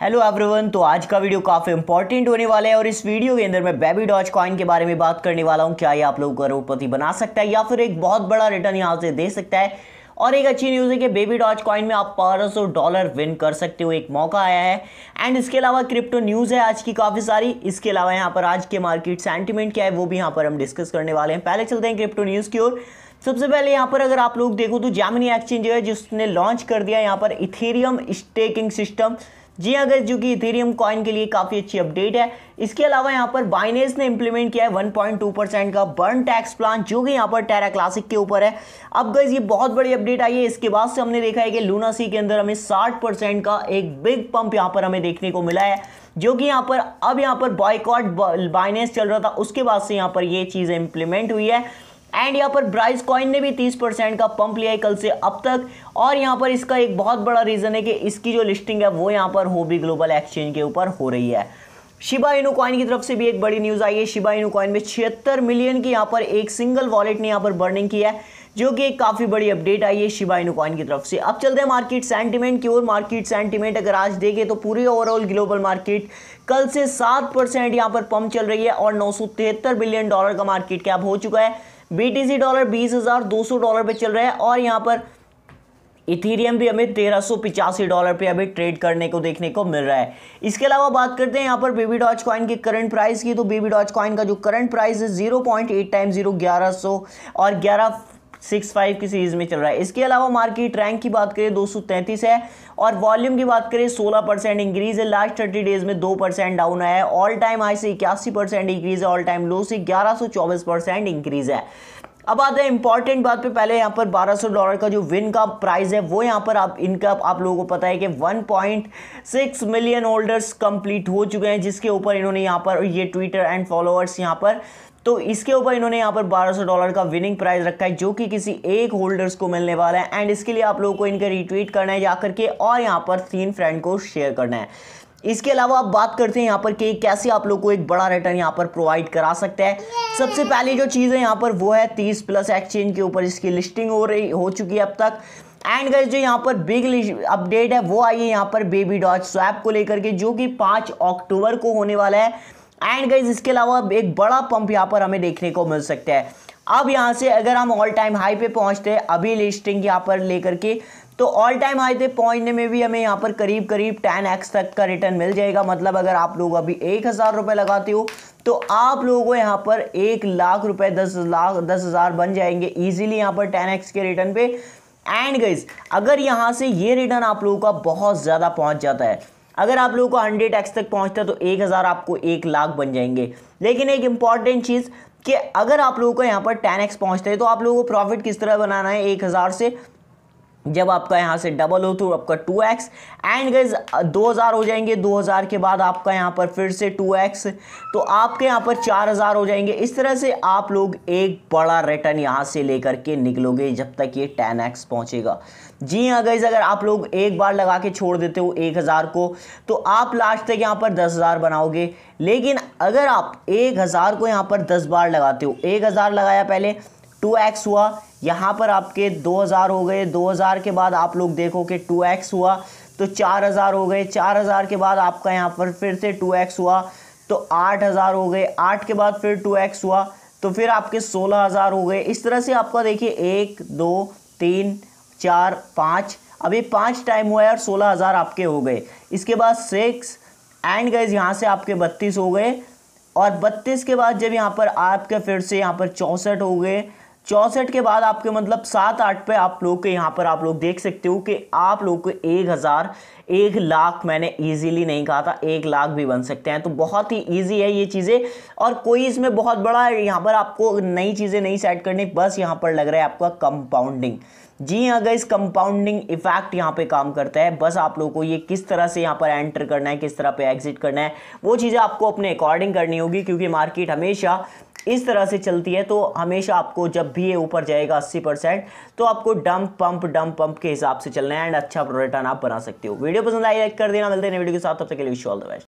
hello everyone तो आज का वीडियो काफ़ी इंपॉर्टेंट होने वाला है और इस वीडियो के अंदर मैं बेबी डॉज कॉइन के बारे में बात करने वाला हूं क्या ये आप लोगों को करोड़पति बना सकता है या फिर एक बहुत बड़ा रिटर्न यहां से दे सकता है और एक अच्छी न्यूज़ है कि बेबी डॉज कॉइन में आप बारह सौ डॉलर विन कर सकते हो एक मौका आया है एंड इसके अलावा क्रिप्टो न्यूज़ है आज की काफ़ी सारी इसके अलावा यहाँ पर आज के मार्केट सेंटिमेंट क्या है वो भी यहाँ पर हम डिस्कस करने वाले हैं पहले चलते हैं क्रिप्टो न्यूज़ की ओर सबसे पहले यहाँ पर अगर आप लोग देखो तो जामिनी एक्सचेंज है जिसने लॉन्च कर दिया यहाँ पर इथेरियम स्टेकिंग सिस्टम जी हाँ गैस जो कि इथेरियम कॉइन के लिए काफ़ी अच्छी अपडेट है इसके अलावा यहाँ पर बाइनेस ने इंप्लीमेंट किया है 1.2 परसेंट का बर्न टैक्स प्लान जो कि यहाँ पर टेरा क्लासिक के ऊपर है अब गैस ये बहुत बड़ी अपडेट आई है इसके बाद से हमने देखा है कि लूना सी के अंदर हमें साठ परसेंट का एक बिग पंप यहाँ पर हमें देखने को मिला है जो कि यहाँ पर अब यहाँ पर बॉयकॉट बाइनेस चल रहा था उसके बाद से यहाँ पर ये चीज़ इंप्लीमेंट हुई है एंड यहाँ पर ब्राइस कॉइन ने भी 30 परसेंट का पंप लिया है कल से अब तक और यहाँ पर इसका एक बहुत बड़ा रीज़न है कि इसकी जो लिस्टिंग है वो यहाँ पर हो भी ग्लोबल एक्सचेंज के ऊपर हो रही है शिबा इनू कॉइन की तरफ से भी एक बड़ी न्यूज़ आई है शिबा इनू कॉइन में छिहत्तर मिलियन की यहाँ पर एक सिंगल वॉलेट ने यहाँ पर बर्निंग किया है जो कि एक काफ़ी बड़ी अपडेट आई है शिबा इनू कॉइन की तरफ से अब चलते हैं मार्केट सेंटीमेंट की ओर मार्केट सेंटीमेंट अगर आज देखें तो पूरी ओवरऑल ग्लोबल मार्केट कल से सात परसेंट यहाँ पर पंप चल रही है और नौ बिलियन डॉलर का मार्केट कैप हो चुका है सी डॉलर बीस हज़ार दो सौ डॉलर पे चल रहा है और यहाँ पर इथीरियम भी हमें तेरह सौ पिचासी डॉलर पर अभी ट्रेड करने को देखने को मिल रहा है इसके अलावा बात करते हैं यहाँ पर बीबी डॉच कॉइन के करंट प्राइस की तो बीबी डॉच कॉइन का जो करंट प्राइस है zero point eight time zero ग्यारह सौ और ग्यारह सिक्स फाइव की सीरीज में चल रहा है इसके अलावा मार्केट रैंक की बात करें दो सौ तैंतीस है और वॉल्यूम की बात करें सोलह परसेंट इंक्रीज है लास्ट थर्टी डेज में दो परसेंट डाउन आया है ऑल टाइम हाई से इक्यासी परसेंट इंक्रीज है ऑल टाइम लो से ग्यारह चौबीस परसेंट इंक्रीज है अब आते हैं इंपॉर्टेंट बात पे पहले यहाँ पर 1200 डॉलर का जो विन का प्राइस है वो यहाँ पर आप इनका आप लोगों को पता है कि 1.6 मिलियन होल्डर्स कंप्लीट हो चुके हैं जिसके ऊपर इन्होंने यहाँ पर ये ट्विटर एंड फॉलोअर्स यहाँ पर तो इसके ऊपर इन्होंने यहाँ पर 1200 डॉलर का विनिंग प्राइस रखा है जो कि किसी एक होल्डर्स को मिलने वाला है एंड इसके लिए आप लोगों को इनके रिट्वीट करना है जाकर के और यहाँ पर तीन फ्रेंड को शेयर करना है इसके अलावा आप बात करते हैं यहाँ पर कि कैसे आप लोग को एक बड़ा रिटर्न यहाँ पर प्रोवाइड करा सकता है सबसे पहले जो चीज़ है यहाँ पर वो है तीस प्लस एक्सचेंज के ऊपर इसकी लिस्टिंग हो रही हो चुकी है अब तक एंड गज जो यहाँ पर बिग अपडेट है वो आई है यहाँ पर बेबी डॉट स्वैप को लेकर के जो कि पाँच अक्टूबर को होने वाला है एंड गज इसके अलावा एक बड़ा पंप यहाँ पर हमें देखने को मिल सकता है अब यहाँ से अगर हम ऑल टाइम हाई पे पहुँचते हैं अभी लिस्टिंग यहाँ पर लेकर के तो ऑल टाइम हाई पे पहुंचने में भी हमें यहाँ पर करीब करीब टेन एक्स तक का रिटर्न मिल जाएगा मतलब अगर आप लोग अभी एक हज़ार रुपये लगाते हो तो आप लोगों को यहाँ पर एक लाख रुपए दस लाख दस हज़ार बन जाएंगे ईजिली यहाँ पर टेन एक्स के रिटर्न पे एंड गईज अगर यहाँ से ये रिटर्न आप लोगों का बहुत ज़्यादा पहुँच जाता है अगर आप लोगों को हंड्रेड एक्स तक पहुंचता है तो एक हज़ार आपको एक लाख बन जाएंगे लेकिन एक इम्पॉर्टेंट चीज़ कि अगर आप लोगों को यहाँ पर टेन एक्स पहुँचते हैं तो आप लोगों को प्रॉफिट किस तरह बनाना है एक हज़ार से जब आपका यहाँ से डबल हो तो आपका टू एक्स एंड गज दो हज़ार हो जाएंगे दो हज़ार के बाद आपका यहाँ पर फिर से टू एक्स तो आपके यहाँ पर चार हज़ार हो जाएंगे इस तरह से आप लोग एक बड़ा रिटर्न यहाँ से लेकर के निकलोगे जब तक ये टेन एक्स पहुँचेगा जी हाँ गज अगर आप लोग एक बार लगा के छोड़ देते हो एक हज़ार को तो आप लास्ट तक यहाँ पर दस हज़ार बनाओगे लेकिन अगर आप एक हज़ार को यहाँ पर दस बार लगाते हो एक हज़ार लगाया पहले टू एक्स हुआ यहाँ पर आपके दो हज़ार हो गए दो हज़ार के बाद आप लोग देखो कि टू एक्स हुआ तो चार हज़ार हो गए चार हज़ार के बाद आपका यहाँ पर फिर से टू एक्स हुआ तो आठ हज़ार हो गए आठ के बाद फिर टू एक्स हुआ तो फिर आपके सोलह हज़ार हो गए इस तरह से आपका देखिए एक दो तीन चार पाँच अभी पाँच टाइम हुआ है और सोलह हज़ार आपके हो गए इसके बाद सिक्स एंड गए यहाँ से आपके बत्तीस हो गए और बत्तीस के बाद जब यहाँ पर आपके फिर से यहाँ पर चौंसठ हो गए चौंसठ के बाद आपके मतलब सात आठ पे आप लोग के यहाँ पर आप लोग देख सकते हो कि आप लोग को एक हज़ार एक लाख मैंने इजीली नहीं कहा था एक लाख भी बन सकते हैं तो बहुत ही इजी है ये चीज़ें और कोई इसमें बहुत बड़ा है यहाँ पर आपको नई चीज़ें नहीं सेट करनी बस यहाँ पर लग रहा है आपका कंपाउंडिंग जी हाँ इस कंपाउंडिंग इफेक्ट यहाँ पे काम करता है बस आप लोगों को ये किस तरह से यहाँ पर एंटर करना है किस तरह पे एग्जिट करना है वो चीज़ें आपको अपने अकॉर्डिंग करनी होगी क्योंकि मार्केट हमेशा इस तरह से चलती है तो हमेशा आपको जब भी ये ऊपर जाएगा अस्सी परसेंट तो आपको डंप पंप डंप पंप के हिसाब से चलना है एंड अच्छा रिटर्न आप बना सकते हो वीडियो पसंद आई लाइक कर देना मिलते हैं वीडियो के साथ तब तक के लिए विश ऑल द बेस्ट